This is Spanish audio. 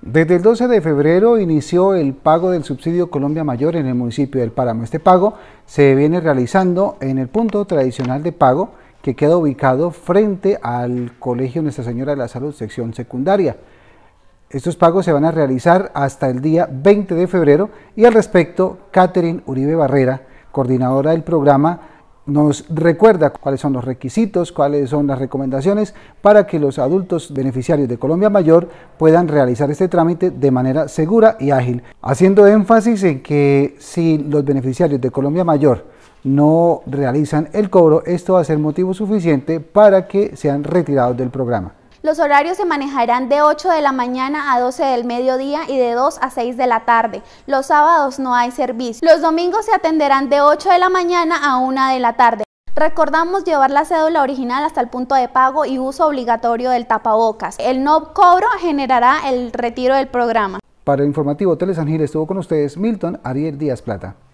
Desde el 12 de febrero inició el pago del subsidio Colombia Mayor en el municipio del Páramo. Este pago se viene realizando en el punto tradicional de pago que queda ubicado frente al Colegio Nuestra Señora de la Salud, sección secundaria. Estos pagos se van a realizar hasta el día 20 de febrero y al respecto, Catherine Uribe Barrera, coordinadora del programa, nos recuerda cuáles son los requisitos, cuáles son las recomendaciones para que los adultos beneficiarios de Colombia Mayor puedan realizar este trámite de manera segura y ágil, haciendo énfasis en que si los beneficiarios de Colombia Mayor no realizan el cobro, esto va a ser motivo suficiente para que sean retirados del programa. Los horarios se manejarán de 8 de la mañana a 12 del mediodía y de 2 a 6 de la tarde. Los sábados no hay servicio. Los domingos se atenderán de 8 de la mañana a 1 de la tarde. Recordamos llevar la cédula original hasta el punto de pago y uso obligatorio del tapabocas. El no cobro generará el retiro del programa. Para el informativo Telesangir estuvo con ustedes Milton Ariel Díaz Plata.